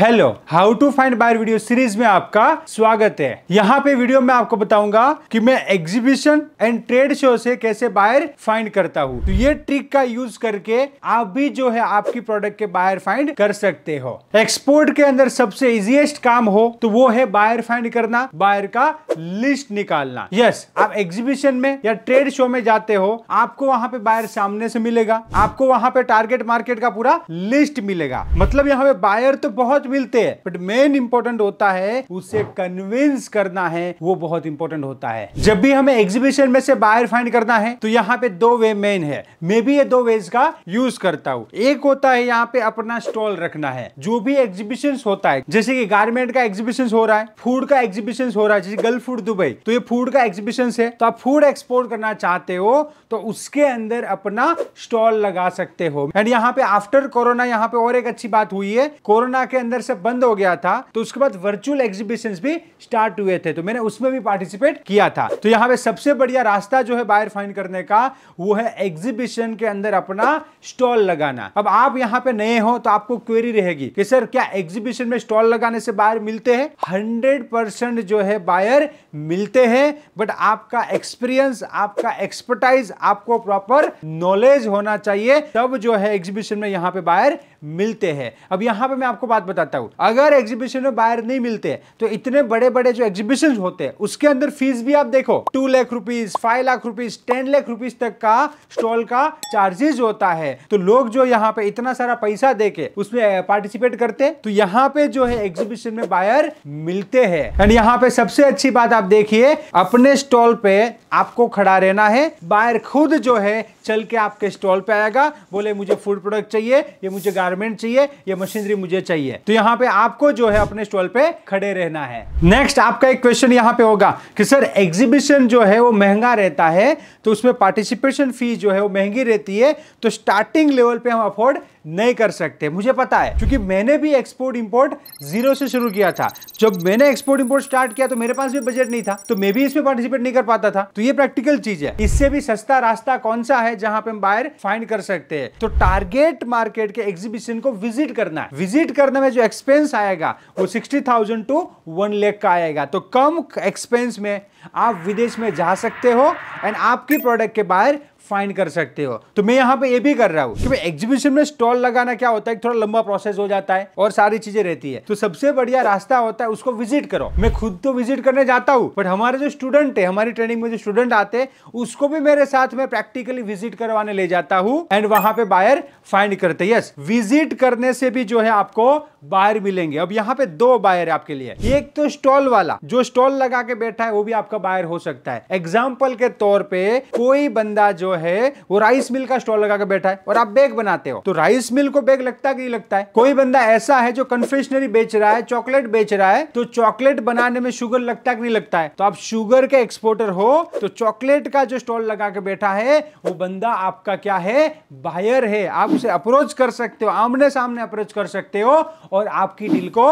hello how to find buyer video series में आपका स्वागत है यहाँ पे वीडियो में आपको बताऊंगा कि मैं एग्जीबिशन एंड ट्रेड शो से कैसे बायर फाइंड करता हूँ तो ये ट्रिक का यूज करके आप भी जो है आपकी प्रोडक्ट के बायर फाइंड कर सकते हो एक्सपोर्ट के अंदर सबसे इजिएस्ट काम हो तो वो है बायर फाइंड करना बायर का लिस्ट निकालना यस yes, आप एग्जीबिशन में या ट्रेड शो में जाते हो आपको वहाँ पे बायर सामने से मिलेगा आपको वहाँ पे टारगेट मार्केट का पूरा लिस्ट मिलेगा मतलब यहाँ पे बायर तो बहुत मिलते हैं बट मेन इंपॉर्टेंट होता है उसे कन्विंस करना है वो बहुत इंपॉर्टेंट होता है जब भी हमें एग्जीबिशन में से बाहर फाइंड करना है तो यहाँ पे दो वे मेन है मैं भी ये दो वेज का यूज करता हूँ एक होता है यहाँ पे अपना स्टॉल रखना है जो भी एग्जीबिशन होता है जैसे की गार्मेंट का एग्जीबिशन हो रहा है फूड का एग्जीबिशन हो रहा है जैसे गर्ल फूड दुबई तो ये फूड का एग्जीबिशन है तो आप फूड एक्सपोर्ट करना चाहते हो तो उसके अंदर अपना स्टॉल लगा सकते हो एंड यहाँ पे आफ्टर कोरोना यहाँ पे और एक अच्छी बात हुई है कोरोना के अंदर अंदर से बंद हो गया था तो उसके बाद वर्चुअल एग्जीबिशन भी स्टार्ट हुए थे तो मैंने उसमें भी पार्टिसिपेट किया था तो यहाँ पे सबसे बढ़िया रास्ता जो है बायर फाइन करने का वो है एग्जीबिशन के अंदर अपना स्टॉल लगाना अब आप यहाँ पे नए हो तो आपको क्वेरी रहेगी कि सर क्या एग्जीबिशन में स्टॉल लगाने से बायर मिलते हैं हंड्रेड परसेंट जो है बायर मिलते हैं बट आपका एक्सपीरियंस आपका एक्सपर्टाइज आपको प्रॉपर नॉलेज होना चाहिए तब जो है एग्जीबिशन में यहाँ पे बायर मिलते हैं अब यहाँ पे मैं आपको बात बताता बताता हूँ अगर एग्जीबिशन में बाहर नहीं मिलते तो इतने बड़े बड़े जो एग्जीबिशन होते हैं उसके अंदर फीस भी आप देखो two lakh rupees five lakh rupees ten lakh rupees तक का स्टॉल का चार्जेज होता है तो लोग जो यहाँ पे इतना सारा पैसा दे के उसमें पार्टिसिपेट करते तो यहाँ पे जो है एग्जीबिशन में बायर मिलते हैं एंड यहाँ पे सबसे अच्छी बात आप देखिए अपने स्टॉल पे आपको खड़ा रहना है बायर खुद जो है चल के आपके स्टॉल पे आएगा बोले मुझे फूड प्रोडक्ट चाहिए ये मुझे गारमेंट चाहिए ये मशीनरी मुझे चाहिए तो यहाँ पे आपको जो है अपने स्टॉल पे खड़े रहना है नेक्स्ट आपका एक क्वेश्चन यहाँ पे होगा कि सर एग्जीबिशन जो है वो महंगा रहता है तो उसमें पार्टिसिपेशन फी जो है वो महंगी रहती है तो स्टार्टिंग लेवल पे हम अफोर्ड नहीं कर सकते मुझे पता है क्योंकि मैंने भी एक्सपोर्ट इंपोर्ट जीरो से शुरू किया था जब मैंने एक्सपोर्ट इंपोर्ट स्टार्ट किया तो मेरे पास भी बजट नहीं था तो मैं भी इसमें पार्टिसिपेट नहीं कर पाता था तो ये प्रैक्टिकल चीज है इससे भी सस्ता रास्ता कौन सा है जहां पे हम बायर फाइंड कर सकते हैं तो टारगेट मार्केट के एग्जीबिशन को विजिट करना है विजिट करने में जो एक्सपेंस आएगा वो सिक्सटी टू वन लेख का आएगा तो कम एक्सपेंस में आप विदेश में जा सकते हो एंड आपकी प्रोडक्ट के बाहर फाइंड कर सकते हो तो मैं यहाँ पे ये भी कर रहा हूँ क्योंकि एग्जीबिशन में स्टॉल लगाना क्या होता है थोड़ा लंबा प्रोसेस हो जाता है और सारी चीजें रहती है तो सबसे बढ़िया रास्ता होता है उसको विजिट करो मैं खुद तो विजिट करने जाता हूँ बट हमारे जो स्टूडेंट है हमारी ट्रेनिंग में जो स्टूडेंट आते हैं उसको भी मेरे साथ में प्रैक्टिकली विजिट करवाने ले जाता हूँ एंड वहां पे बायर फाइंड करते यस विजिट करने से भी जो है आपको बायर मिलेंगे अब यहाँ पे दो बायर आपके लिए एक तो स्टॉल वाला जो स्टॉल लगा के बैठा है वो भी आपका बायर हो सकता है एग्जाम्पल के तौर पर कोई बंदा जो जो है वो राइस मिल का स्टॉल लगा के बैठा है और आप बैग बनाते हो तो राइस मिल को बैग लगता है कि लगता है कोई बंदा ऐसा है जो कन्फेशनरी बेच रहा है चॉकलेट बेच रहा है तो चॉकलेट बनाने में शुगर लगता है कि नहीं लगता है तो आप शुगर के एक्सपोर्टर हो तो चॉकलेट का जो स्टॉल लगा के बैठा है वो बंदा आपका क्या है बायर है आप उसे अप्रोच कर सकते हो आमने सामने अप्रोच कर सकते हो और आपकी डील को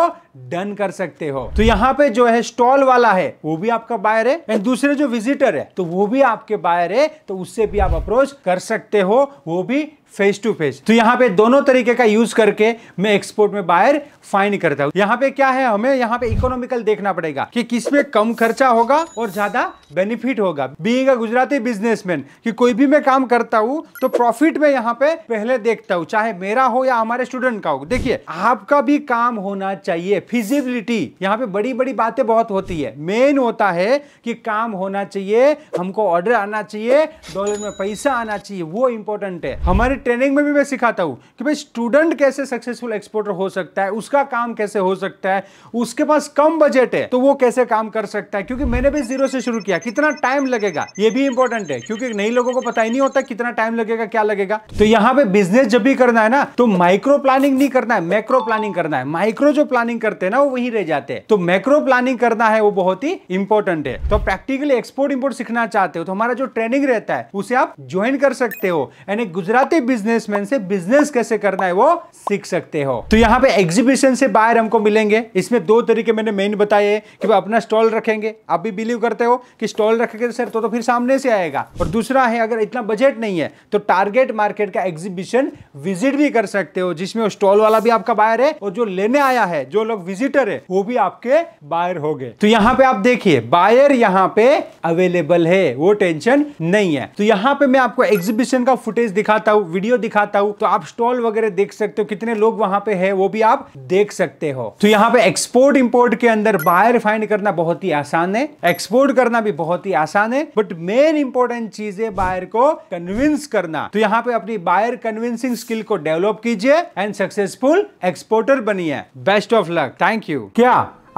डन कर सकते हो तो यहाँ पे जो है स्टॉल वाला है वो भी आपका बायर है एंड दूसरे जो विजिटर है तो वो भी आपके बायर है तो उससे भी आप अप्रोच कर सकते हो वो भी फेस टू फेस तो यहाँ पे दोनों तरीके का यूज करके मैं एक्सपोर्ट में बाहर फाइन करता हूँ यहाँ पे क्या है हमें यहाँ पे इकोनॉमिकल देखना पड़ेगा कि किस कम खर्चा होगा और ज्यादा बेनिफिट होगा बीइंग गुजराती बिजनेसमैन कि कोई भी मैं काम करता हूँ तो प्रॉफिट में यहाँ पे पहले देखता हूँ चाहे मेरा हो या हमारे स्टूडेंट का हो देखिये आपका भी काम होना चाहिए फिजिबिलिटी यहाँ पे बड़ी बड़ी बातें बहुत होती है मेन होता है कि काम होना चाहिए हमको ऑर्डर आना चाहिए डॉलर में पैसा आना चाहिए वो इंपॉर्टेंट है हमारे ट्रेनिंग में भी मैं सिखाता हूँ कि भाई स्टूडेंट कैसे सक्सेसफुल एक्सपोर्टर हो सकता है उसका काम कैसे हो सकता है उसके पास कम बजट है तो वो कैसे काम कर सकता है क्योंकि मैंने भी जीरो से शुरू किया कितना टाइम लगेगा ये भी इंपॉर्टेंट है क्योंकि नई लोगों को पता ही नहीं होता कितना टाइम लगेगा क्या लगेगा तो यहाँ पे बिजनेस जब भी करना है ना तो माइक्रो प्लानिंग नहीं करना है मैक्रो प्लानिंग करना है माइक्रो जो प्लानिंग करते हैं ना वो वही रह जाते हैं तो मैक्रो प्लानिंग करना है वो बहुत ही इंपॉर्टेंट है तो प्रैक्टिकली एक्सपोर्ट इम्पोर्ट सीखना चाहते हो तो हमारा जो ट्रेनिंग रहता है उसे आप ज्वाइन कर सकते हो यानी गुजराती बिजनेसमैन से बिजनेस कैसे करना है वो सीख सकते हो तो यहाँ पे एग्जीबिशन से बाहर हमको मिलेंगे इसमें दो तरीके मैंने मेन बताए कि अपना स्टॉल रखेंगे आप भी बिलीव करते हो कि स्टॉल रखेंगे तो सर तो, तो फिर सामने से आएगा और दूसरा है अगर इतना बजट नहीं है तो टारगेट मार्केट का एग्जीबिशन विजिट भी कर सकते हो जिसमें वो स्टॉल वाला भी आपका बायर है और जो लेने आया है जो लोग विजिटर है वो भी आपके बायर हो गए तो यहाँ पे आप देखिए बायर यहाँ पे अवेलेबल है वो टेंशन नहीं है तो यहाँ पे मैं आपको एग्जीबिशन का फुटेज दिखाता हूँ वीडियो दिखाता हूँ तो आप स्टॉल वगैरह देख सकते हो कितने लोग वहां पे है वो भी आप देख सकते हो तो यहाँ पे एक्सपोर्ट इम्पोर्ट के अंदर बाहर फाइंड करना बहुत ही आसान है एक्सपोर्ट करना भी बहुत ही आसान है बट मेन इंपॉर्टेंट चीज है बायर को कन्विंस करना तो यहाँ पे अपनी बायर कन्विंसिंग स्किल को डेवलप कीजिए एंड सक्सेसफुल एक्सपोर्टर बनिए best of luck thank you क्या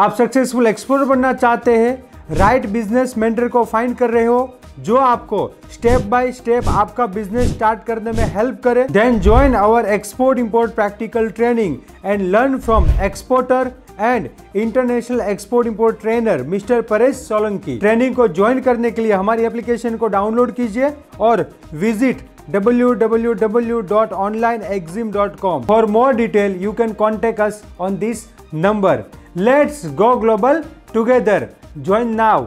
आप सक्सेसफुल एक्सपोर्टर बनना चाहते हैं राइट बिजनेस मेंटर को फाइंड कर रहे हो जो आपको स्टेप बाय स्टेप आपका बिजनेस स्टार्ट करने में हेल्प करे then join our export import practical training and learn from exporter and international export import trainer mister Paresh Solanki training को ज्वाइन करने के लिए हमारी एप्लीकेशन को डाउनलोड कीजिए और visit www.onlineexim.com for more detail you can contact us on this number let's go global together join now